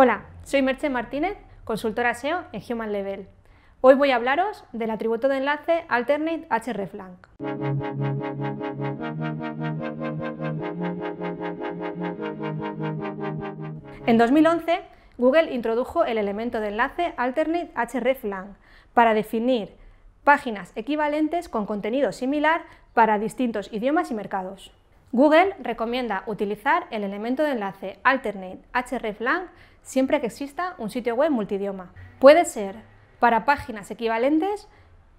Hola, soy Merche Martínez, consultora SEO en Human Level. Hoy voy a hablaros del atributo de enlace Alternate hreflang. En 2011, Google introdujo el elemento de enlace Alternate hreflang para definir páginas equivalentes con contenido similar para distintos idiomas y mercados. Google recomienda utilizar el elemento de enlace alternate hreflang siempre que exista un sitio web multidioma. Puede ser para páginas equivalentes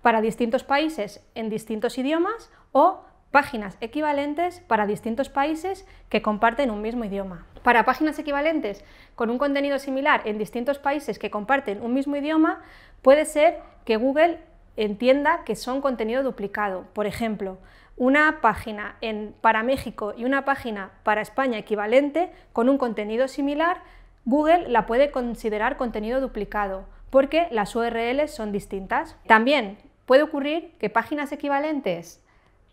para distintos países en distintos idiomas o páginas equivalentes para distintos países que comparten un mismo idioma. Para páginas equivalentes con un contenido similar en distintos países que comparten un mismo idioma, puede ser que Google entienda que son contenido duplicado. Por ejemplo, una página para México y una página para España equivalente con un contenido similar, Google la puede considerar contenido duplicado porque las URLs son distintas. También puede ocurrir que páginas equivalentes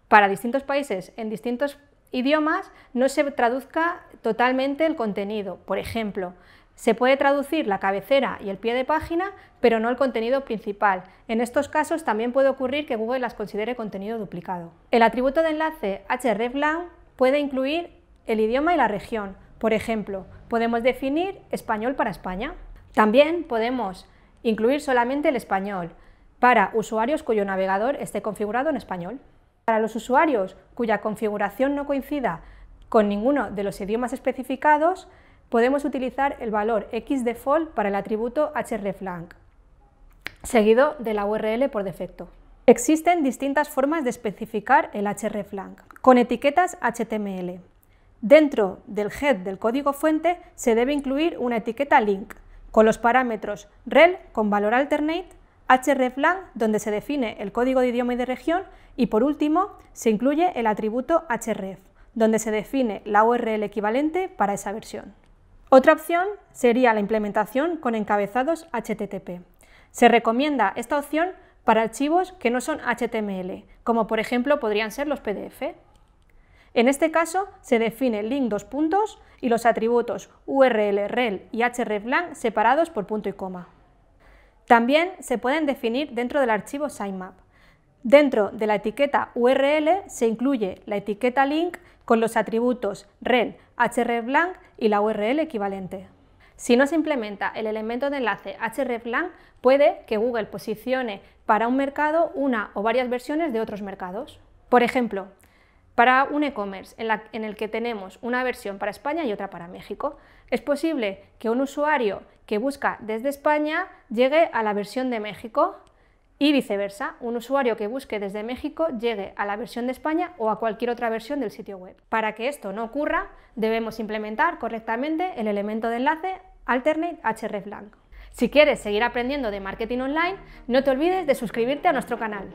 para distintos países en distintos idiomas no se traduzca totalmente el contenido. Por ejemplo, se puede traducir la cabecera y el pie de página, pero no el contenido principal. En estos casos también puede ocurrir que Google las considere contenido duplicado. El atributo de enlace hreflang puede incluir el idioma y la región. Por ejemplo, podemos definir español para España. También podemos incluir solamente el español para usuarios cuyo navegador esté configurado en español. Para los usuarios cuya configuración no coincida con ninguno de los idiomas especificados, podemos utilizar el valor xdefault para el atributo hreflang, seguido de la URL por defecto. Existen distintas formas de especificar el hreflang, con etiquetas HTML. Dentro del head del código fuente se debe incluir una etiqueta link, con los parámetros rel con valor alternate, hreflang donde se define el código de idioma y de región y por último se incluye el atributo href, donde se define la URL equivalente para esa versión. Otra opción sería la implementación con encabezados HTTP. Se recomienda esta opción para archivos que no son HTML, como por ejemplo podrían ser los PDF. En este caso se define link dos puntos y los atributos URL, rel y hreflang separados por punto y coma. También se pueden definir dentro del archivo sitemap. Dentro de la etiqueta URL se incluye la etiqueta link con los atributos rel, hreflang y la URL equivalente. Si no se implementa el elemento de enlace hreflang, puede que Google posicione para un mercado una o varias versiones de otros mercados. Por ejemplo, para un e-commerce en, en, el que tenemos una versión para España y otra para México. Es posible que un usuario que busca desde España llegue a la versión de México y viceversa, un usuario que busque desde México llegue a la versión de España o a cualquier otra versión del sitio web. Para que esto no ocurra, debemos implementar correctamente el elemento de enlace alternate blanco Si quieres seguir aprendiendo de marketing online, no te olvides de suscribirte a nuestro canal.